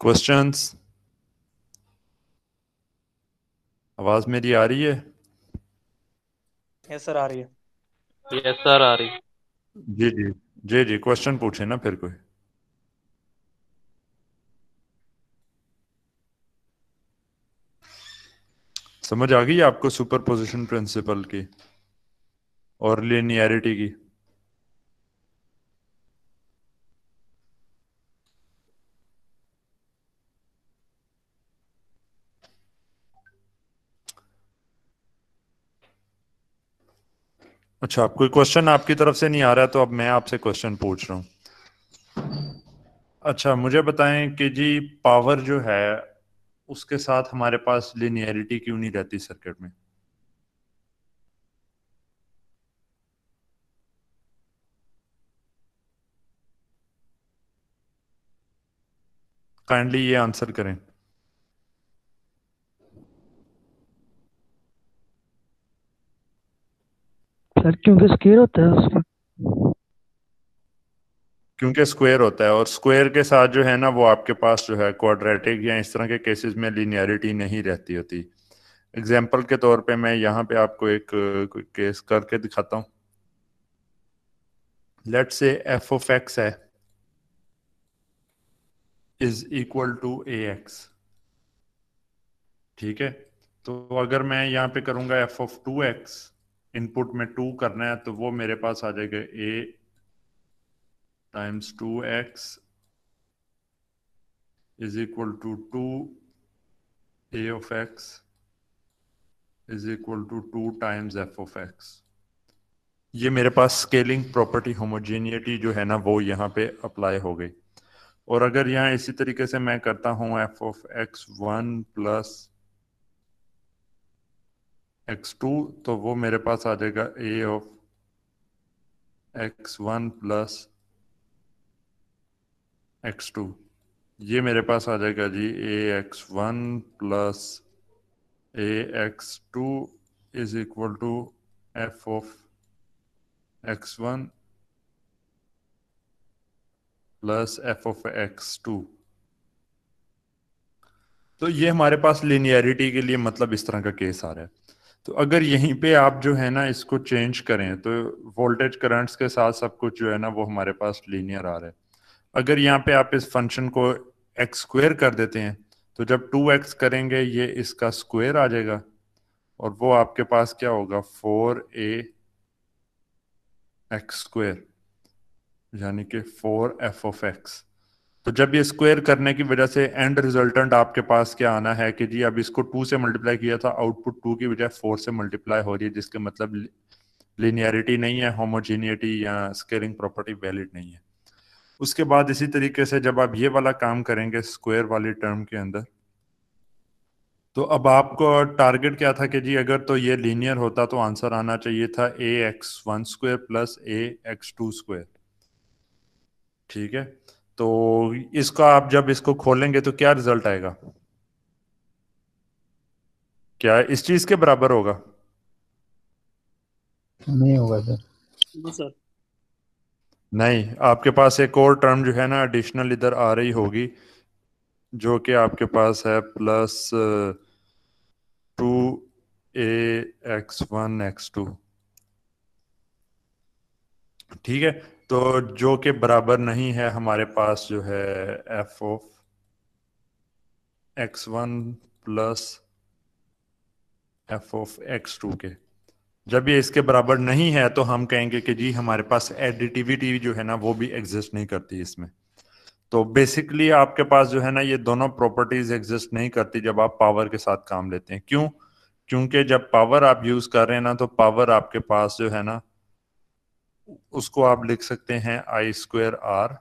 questions आवाज मेरी आ रही है यस सर आ रही है यस सर आ रही जी जी जी जी क्वेश्चन पूछे ना फिर कोई समझ आ गई आपको सुपर पोजिशन प्रिंसिपल की और लिनियरिटी की अच्छा आप कोई क्वेश्चन आपकी तरफ से नहीं आ रहा तो अब मैं आपसे क्वेश्चन पूछ रहा हूँ अच्छा मुझे बताएं कि जी पावर जो है उसके साथ हमारे पास लिनियरिटी क्यों नहीं रहती सर्किट में काइंडली ये आंसर करें क्योंकि क्योंकि स्क्वायर होता है उसका क्योंकि स्क्वायर होता है और स्क्वायर के साथ जो है ना वो आपके पास जो है क्वाड्रेटिक या इस तरह के केसेस में लिनियरिटी नहीं रहती होती एग्जाम्पल के तौर पे मैं यहाँ पे आपको एक केस करके दिखाता हूँ let say f of x है is equal to a x ठीक है तो अगर मैं यहाँ पे करूंगा f of two x input में टू करना है तो वो मेरे पास आ जाएगा a times two x is equal to two a of x is equal to two times f of x ये मेरे पास स्केलिंग प्रॉपर्टी होमोजेनिटी जो है ना वो यहाँ पे अप्लाई हो गई और अगर यहाँ इसी तरीके से मैं करता हूँ f of x one plus x two तो वो मेरे पास आ जाएगा a of x one plus x two ये मेरे पास आ जाएगा जी a x one plus a x two is equal to f of x one plus f of x two तो ये हमारे पास लिनियरिटी के लिए मतलब इस तरह का केस आ रहा है तो अगर यहीं पे आप जो है ना इसको चेंज करें तो वोल्टेज करंट्स के साथ सब कुछ जो है ना वो हमारे पास लीनियर आ रहा है अगर यहाँ पे आप इस फंक्शन को एक्स स्क्वेयर कर देते हैं तो जब टू एक्स करेंगे ये इसका स्क्वेयर आ जाएगा और वो आपके पास क्या होगा फोर ए एक्स स्क्वेयर यानी कि फोर एफ ऑफ एक्स तो जब ये स्क्वायर करने की वजह से एंड रिजल्टेंट आपके पास क्या आना है कि जी अब इसको टू से मल्टीप्लाई किया था आउटपुट टू की वजह फोर से मल्टीप्लाई हो रही है जिसके मतलब लिनियरिटी नहीं है होमोजीनियटी या स्केलिंग प्रॉपर्टी वैलिड नहीं है उसके बाद इसी तरीके से जब आप ये वाला काम करेंगे स्क्वेयर वाले टर्म के अंदर तो अब आपको टारगेट क्या था कि जी अगर तो ये लीनियर होता तो आंसर आना चाहिए था a x one square plus a x two square ठीक है तो इसका आप जब इसको खोलेंगे तो क्या रिजल्ट आएगा क्या इस चीज के बराबर होगा नहीं होगा सर सर नहीं आपके पास एक और टर्म जो है ना एडिशनल इधर आ रही होगी जो कि आपके पास है plus two a x one x two ठीक है तो जो के बराबर नहीं है हमारे पास जो है f of x one plus f of x two के जब ये इसके बराबर नहीं है तो हम कहेंगे कि जी हमारे पास एडिटिविटी जो है ना वो भी एग्जिस्ट नहीं करती इसमें तो बेसिकली आपके पास जो है ना ये दोनों प्रॉपर्टीज एग्जिस्ट नहीं करती जब आप पावर के साथ काम लेते हैं क्यों क्योंकि जब पावर आप यूज कर रहे हैं ना तो पावर आपके पास जो है ना उसको आप लिख सकते हैं आई स्क्वेयर आर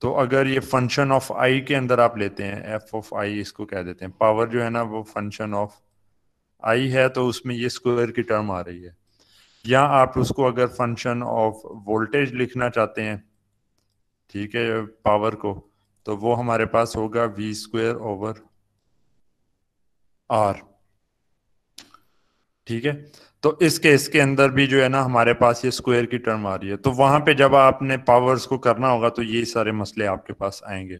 तो अगर ये फंक्शन ऑफ आई के अंदर आप लेते हैं एफ ऑफ आई इसको कह देते हैं पावर जो है ना वो फंक्शन ऑफ आई है तो उसमें ये स्क्वायर की टर्म आ रही है या आप उसको अगर फंक्शन ऑफ वोल्टेज लिखना चाहते हैं ठीक है पावर को तो वो हमारे पास होगा वी स्क्वेयर ओवर आर ठीक है तो इस केस के अंदर भी जो है ना हमारे पास ये स्क्वायर की टर्म आ रही है तो वहां पे जब आपने पावर्स को करना होगा तो ये सारे मसले आपके पास आएंगे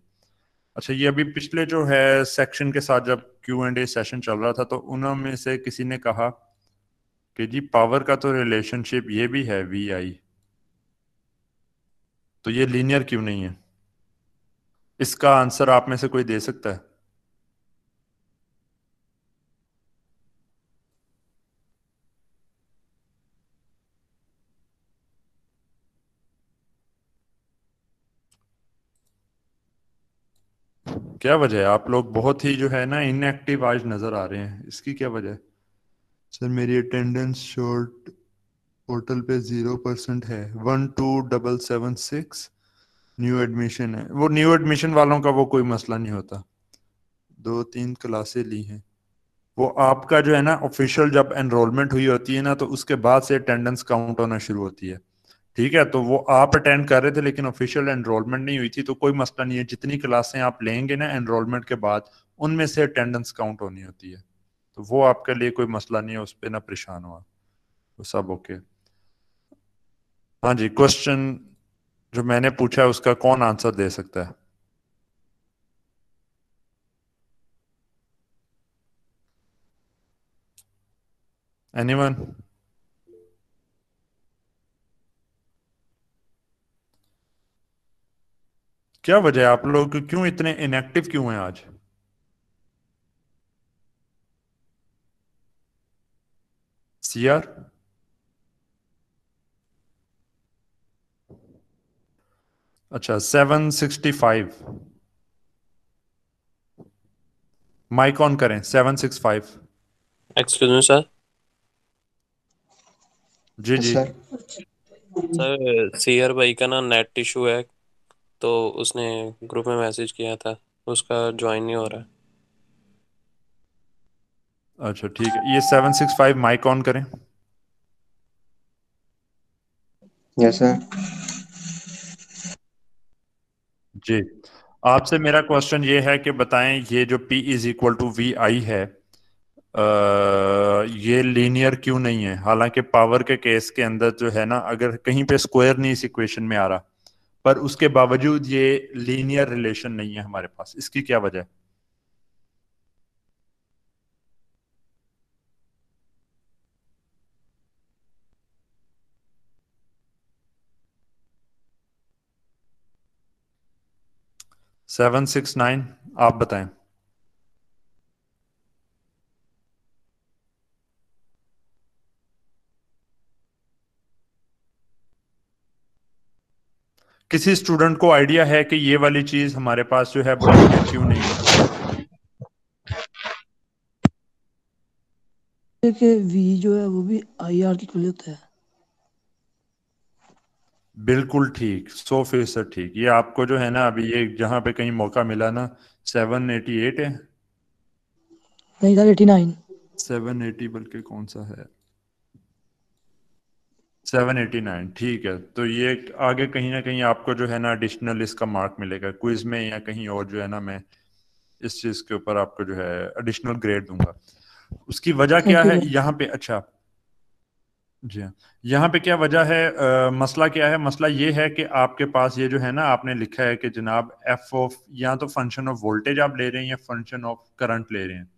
अच्छा ये अभी पिछले जो है सेक्शन के साथ जब क्यू एंड ए सेशन चल रहा था तो उनमें से किसी ने कहा कि जी पावर का तो रिलेशनशिप ये भी है वी आई तो ये लीनियर क्यों नहीं है इसका आंसर आप में से कोई दे सकता है क्या वजह है आप लोग बहुत ही जो है ना इनएक्टिव आज नजर आ रहे हैं इसकी क्या वजह है सर मेरी अटेंडेंस शॉर्ट पोर्टल पे जीरो परसेंट है one two double seven six new admission है वो न्यू एडमिशन वालों का वो कोई मसला नहीं होता दो तीन क्लासे ली हैं वो आपका जो है ना ऑफिशियल जब एनरोलमेंट हुई होती है ना तो उसके बाद से अटेंडेंस काउंट होना शुरू होती है ठीक है तो वो आप अटेंड कर रहे थे लेकिन ऑफिशियल एनरोलमेंट नहीं हुई थी तो कोई मसला नहीं है जितनी क्लासें आप लेंगे ना एनरोलमेंट के बाद उनमें से अटेंडेंस काउंट होनी होती है तो वो आपके लिए कोई मसला नहीं है उस पर ना परेशान हुआ तो सब ओके हाँ जी क्वेश्चन जो मैंने पूछा है उसका कौन आंसर दे सकता है एनीवन क्या वजह आप लोग क्यों इतने इनएक्टिव क्यों हैं आज सीआर अच्छा seven sixty five mike on करें seven six five excuse me sir जी जी सर सीआर भाई का ना नेट इशू है तो उसने ग्रुप में मैसेज किया था उसका ज्वाइन नहीं हो रहा है अच्छा ठीक है ये seven six five mike on करें यस सर जी आपसे मेरा क्वेश्चन ये है कि बताएं ये जो P is equal to V I है आ, ये लीनियर क्यों नहीं है हालांकि पावर के केस के अंदर जो है ना अगर कहीं पे स्क्वायर नहीं इस इक्वेशन में आ रहा पर उसके बावजूद ये लीनियर रिलेशन नहीं है हमारे पास इसकी क्या वजह सेवन सिक्स नाइन आप बताएं किसी स्टूडेंट को आइडिया है कि ये वाली चीज हमारे पास जो है बहुत क्यों नहीं है वी जो है वो भी आई आर की है बिल्कुल ठीक सौ फीसद ठीक ये आपको जो है ना अभी ये जहाँ पे कहीं मौका मिला ना सेवन एटी एट है नहीं sir eighty nine seven eighty बल्कि कौन सा है सेवन एटी नाइन ठीक है तो ये आगे कहीं ना कहीं आपको जो है ना एडिशनल इसका मार्क मिलेगा क्विज में या कहीं और जो है ना मैं इस चीज के ऊपर आपको जो है एडिशनल ग्रेड दूंगा उसकी वजह क्या है यहाँ पे अच्छा जी हाँ यहाँ पे क्या वजह है आ, मसला क्या है मसला ये है कि आपके पास ये जो है ना आपने लिखा है कि जनाब एफ ऑफ या तो फंक्शन ऑफ वोल्टेज आप ले रहे हैं या फंक्शन ऑफ करंट ले रहे हैं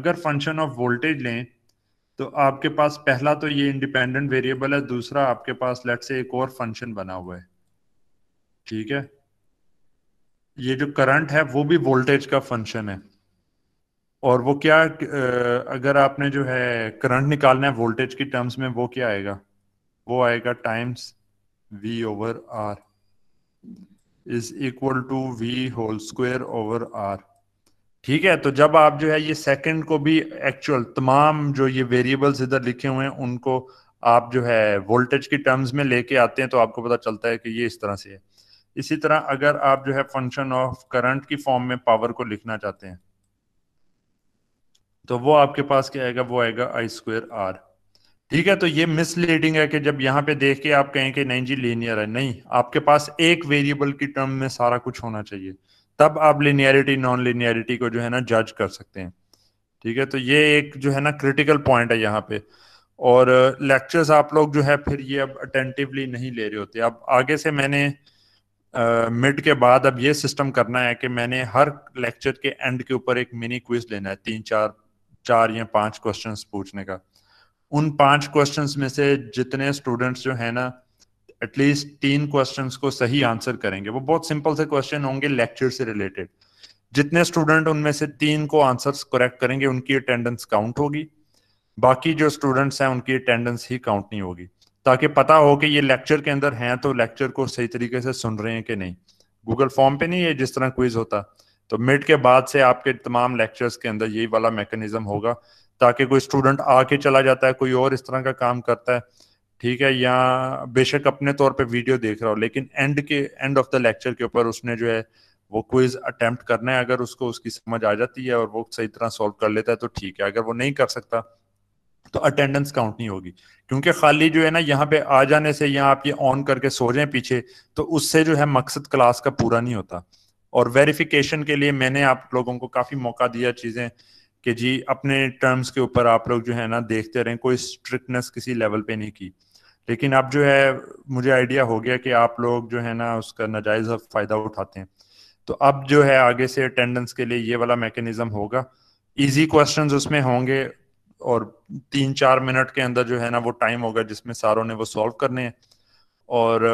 अगर फंक्शन ऑफ वोल्टेज लें तो आपके पास पहला तो ये इंडिपेंडेंट वेरिएबल है दूसरा आपके पास लेट से एक और फंक्शन बना हुआ है ठीक है ये जो करंट है वो भी वोल्टेज का फंक्शन है और वो क्या अगर आपने जो है करंट निकालना है वोल्टेज की टर्म्स में वो क्या आएगा वो आएगा times v over r is equal to v whole square over r ठीक है तो जब आप जो है ये सेकंड को भी एक्चुअल तमाम जो ये वेरिएबल्स इधर लिखे हुए हैं उनको आप जो है वोल्टेज की टर्म्स में लेके आते हैं तो आपको पता चलता है कि ये इस तरह से है इसी तरह अगर आप जो है फंक्शन ऑफ करंट की फॉर्म में पावर को लिखना चाहते हैं तो वो आपके पास क्या आएगा वो आएगा आई स्क्वेयर आर ठीक है तो ये मिसलीडिंग है कि जब यहाँ पे देख के आप कहें कि नहीं जी लीनियर है नहीं आपके पास एक वेरिएबल की टर्म में सारा कुछ होना चाहिए तब आप लिनियरिटी नॉन लिनियरिटी को जो है ना जज कर सकते हैं ठीक है तो ये एक जो है ना क्रिटिकल पॉइंट है यहाँ पे और लेक्चर्स uh, आप लोग जो है फिर ये अब अटेंटिवली नहीं ले रहे होते अब आगे से मैंने मिड uh, के बाद अब ये सिस्टम करना है कि मैंने हर लेक्चर के एंड के ऊपर एक मिनी क्विज लेना है तीन चार चार या पांच क्वेश्चंस पूछने का उन पांच क्वेश्चंस में से जितने स्टूडेंट्स जो है ना एटलीस्ट तीन क्वेश्चन को सही आंसर करेंगे वो बहुत सिंपल से क्वेश्चन होंगे लेक्चर से रिलेटेड जितने स्टूडेंट उनमें से तीन को आंसर्स करेक्ट करेंगे उनकी अटेंडेंस काउंट होगी बाकी जो स्टूडेंट्स हैं उनकी अटेंडेंस ही काउंट नहीं होगी ताकि पता हो कि ये लेक्चर के अंदर हैं तो लेक्चर को सही तरीके से सुन रहे हैं कि नहीं गूगल फॉर्म पे नहीं है जिस तरह क्विज होता तो मिड के बाद से आपके तमाम लेक्चर्स के अंदर यही वाला मैकेनिज्म होगा ताकि कोई स्टूडेंट आके चला जाता है कोई और इस तरह का काम करता है ठीक है या बेशक अपने तौर पे वीडियो देख रहा हो लेकिन एंड के एंड ऑफ द लेक्चर के ऊपर उसने जो है वो क्विज अटेम्प्ट करना है अगर उसको उसकी समझ आ जाती है और वो सही तरह सॉल्व कर लेता है तो ठीक है अगर वो नहीं कर सकता तो अटेंडेंस काउंट नहीं होगी क्योंकि खाली जो है ना यहाँ पे आ जाने से या आप ये ऑन करके सो जाए पीछे तो उससे जो है मकसद क्लास का पूरा नहीं होता और वेरिफिकेशन के लिए मैंने आप लोगों को काफी मौका दिया चीजें कि जी अपने टर्म्स के ऊपर आप लोग जो है ना देखते रहें कोई स्ट्रिक्टनेस किसी लेवल पे नहीं की लेकिन अब जो है मुझे आइडिया हो गया कि आप लोग जो है ना उसका नाजायज फ़ायदा उठाते हैं तो अब जो है आगे से अटेंडेंस के लिए ये वाला मैकेनिज्म होगा इजी क्वेश्चंस उसमें होंगे और तीन चार मिनट के अंदर जो है ना वो टाइम होगा जिसमें सारों ने वो सॉल्व करने हैं और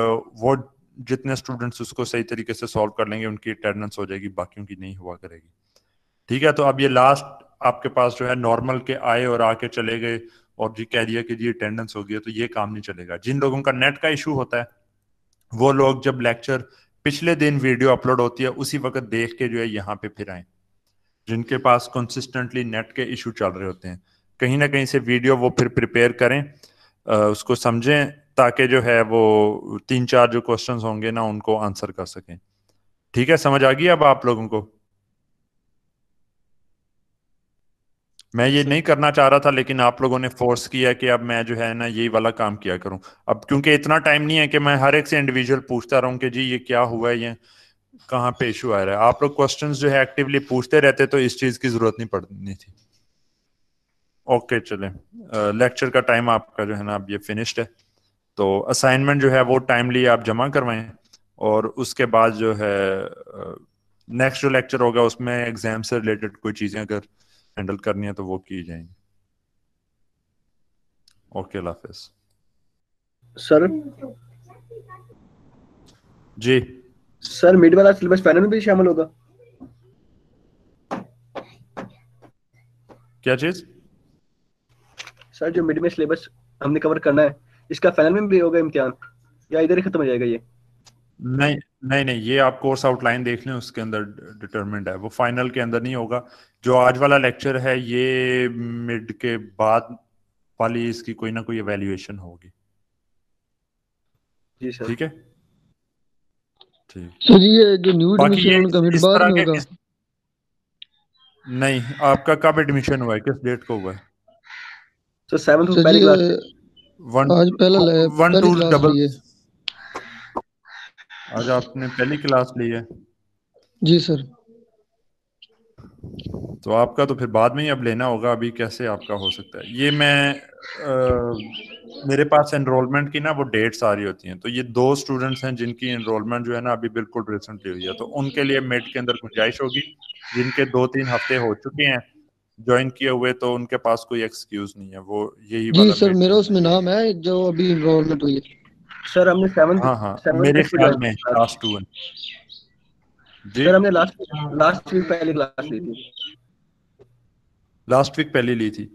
वो जितने स्टूडेंट्स उसको सही तरीके से सॉल्व कर लेंगे उनकी अटेंडेंस हो जाएगी बाकियों की नहीं हुआ करेगी ठीक है तो अब ये लास्ट आपके पास जो है नॉर्मल के आए और आके चले गए और जी कह दिया कि जी अटेंडेंस हो गई तो ये काम नहीं चलेगा जिन लोगों का नेट का इशू होता है वो लोग जब लेक्चर पिछले दिन वीडियो अपलोड होती है उसी वक्त देख के जो है यहाँ पे फिर आए जिनके पास कंसिस्टेंटली नेट के इशू चल रहे होते हैं कहीं ना कहीं से वीडियो वो फिर प्रिपेयर करें उसको समझें ताकि जो है वो तीन चार जो क्वेश्चंस होंगे ना उनको आंसर कर सकें ठीक है समझ आ गई अब आप लोगों को मैं ये नहीं करना चाह रहा था लेकिन आप लोगों ने फोर्स किया कि अब मैं जो है ना यही वाला काम किया करूं अब क्योंकि इतना टाइम नहीं है कि मैं हर एक से इंडिविजुअल पूछता रहूं कि जी ये क्या हुआ है ये कहाँ पे इशू आ रहा है आप लोग क्वेश्चंस जो है एक्टिवली पूछते रहते तो इस चीज की जरूरत नहीं पड़नी थी ओके चले लेक्चर का टाइम आपका जो है ना अब ये फिनिश्ड है तो असाइनमेंट जो है वो टाइमली आप जमा करवाएं और उसके बाद जो है नेक्स्ट जो लेक्चर होगा उसमें एग्जाम से रिलेटेड कोई चीजें अगर हैंडल करनी है तो वो की जाएंगी ओके हाफिज सर जी सर मिड वाला सिलेबस पैनल में भी शामिल होगा क्या चीज सर जो मिड में सिलेबस हमने कवर करना है इसका फाइनल में भी होगा इम्तिहान या इधर ही खत्म हो जाएगा ये नहीं नहीं नहीं ये आप कोर्स आउटलाइन देख लें उसके अंदर डिटरमिंड है वो फाइनल के अंदर नहीं होगा जो आज वाला लेक्चर है ये मिड के बाद वाली इसकी कोई ना कोई एवेल्युएशन होगी ठीक है ठीक जी ये जो न्यू एडमिशन उनका बाद में होगा नहीं आपका कब एडमिशन हुआ है किस डेट को हुआ है तो सर 7th पहली क्लास वन आज पहला वन टू डबल आज आपने पहली क्लास ली है जी सर तो आपका तो फिर बाद में ही अब लेना होगा अभी कैसे आपका हो सकता है ये मैं आ, मेरे पास एनरोलमेंट की ना वो डेट्स आ रही होती हैं तो ये दो स्टूडेंट्स हैं जिनकी एनरोलमेंट जो है ना अभी बिल्कुल रिसेंटली हुई है तो उनके लिए मेट के अंदर गुंजाइश होगी जिनके दो तीन हफ्ते हो चुके हैं ज्वाइन किए हुए तो उनके पास कोई एक्सक्यूज नहीं है वो यही जी सर मेरा उसमें नाम है जो अभी एनरोलमेंट हुई है सर हमने सेवन हाँ हाँ मेरे ख्याल में क्लास टू वन सर हमने लास्ट लास्ट वीक पहली क्लास ली थी लास्ट वीक पहली ली थी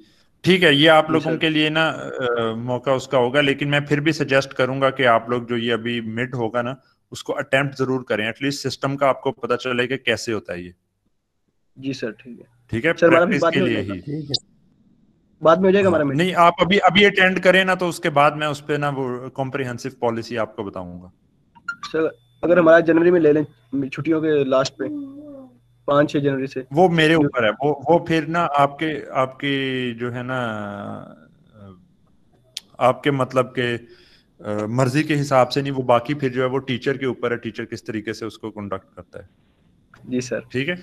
ठीक है ये आप लोगों के लिए ना आ, मौका उसका होगा लेकिन मैं फिर भी सजेस्ट करूंगा कि आप लोग जो ये अभी मिड होगा ना उसको अटेम्प्ट जरूर करें एटलीस्ट सिस्टम का आपको पता चलेगा कैसे होता है ये जी सर ठीक है ठीक है सर के लिए ही बाद में हो जाएगा हमारा हाँ, नहीं आप अभी अभी अटेंड करें ना तो उसके बाद मैं उस पर ना वो कॉम्प्रिहेंसिव पॉलिसी आपको बताऊंगा सर अगर हमारा जनवरी में ले लें छुट्टियों के लास्ट पे पाँच छह जनवरी से वो मेरे ऊपर है वो वो फिर ना आपके आपके जो है ना आपके मतलब के आ, मर्जी के हिसाब से नहीं वो बाकी फिर जो है वो टीचर के ऊपर है टीचर किस तरीके से उसको कंडक्ट करता है जी सर ठीक है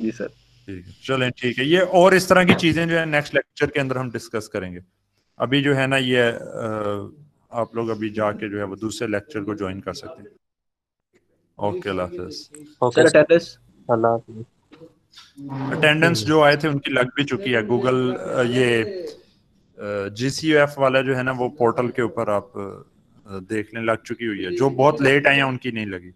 जी सर ठीक है चलें ठीक है ये और इस तरह की चीज़ें जो है नेक्स्ट लेक्चर के अंदर हम डिस्कस करेंगे अभी जो है ना ये आप लोग अभी जाके जो है वो दूसरे लेक्चर को ज्वाइन कर सकते हैं ओके अटेंडेंस जो आए थे उनकी लग भी चुकी है गूगल ये जीसीएफ वाला जो है ना वो पोर्टल के ऊपर आप देखने लग चुकी हुई है जो बहुत लेट आए हैं उनकी नहीं लगी